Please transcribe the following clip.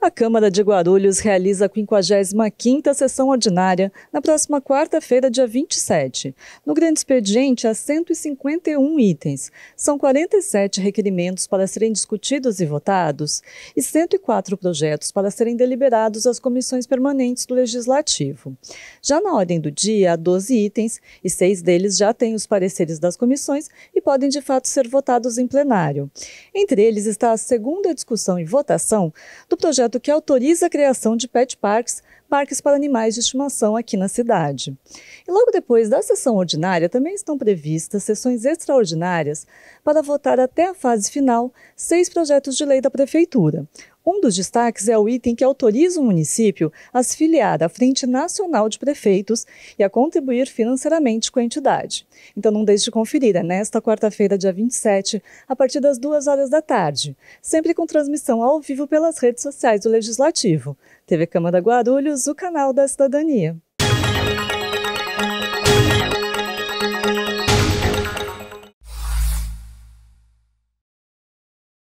A Câmara de Guarulhos realiza a 55ª sessão ordinária na próxima quarta-feira, dia 27. No grande expediente há 151 itens. São 47 requerimentos para serem discutidos e votados e 104 projetos para serem deliberados às comissões permanentes do Legislativo. Já na ordem do dia há 12 itens e seis deles já têm os pareceres das comissões e podem de fato ser votados em plenário. Entre eles está a segunda discussão e votação do projeto projeto que autoriza a criação de pet parks, parques para animais de estimação aqui na cidade. E logo depois da sessão ordinária, também estão previstas sessões extraordinárias para votar até a fase final seis projetos de lei da Prefeitura, um dos destaques é o item que autoriza o município a se filiar à Frente Nacional de Prefeitos e a contribuir financeiramente com a entidade. Então não deixe de conferir, é nesta quarta-feira, dia 27, a partir das duas horas da tarde, sempre com transmissão ao vivo pelas redes sociais do Legislativo, TV Câmara Guarulhos, o canal da Cidadania.